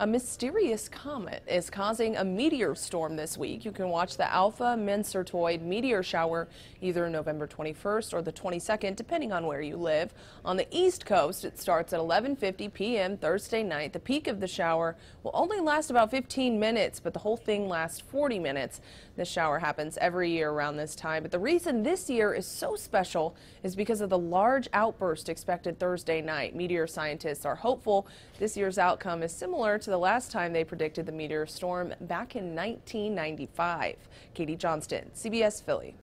A mysterious comet is causing a meteor storm this week. You can watch the Alpha Mensertoid meteor shower either November 21st or the 22nd, depending on where you live. On the East Coast, it starts at 11.50 p.m. Thursday night. The peak of the shower will only last about 15 minutes, but the whole thing lasts 40 minutes. The shower happens every year around this time, but the reason this year is so special is because of the large outburst expected Thursday night. Meteor scientists are hopeful this year's outcome is similar to to the last time they predicted the meteor storm back in 1995. Katie Johnston, CBS Philly.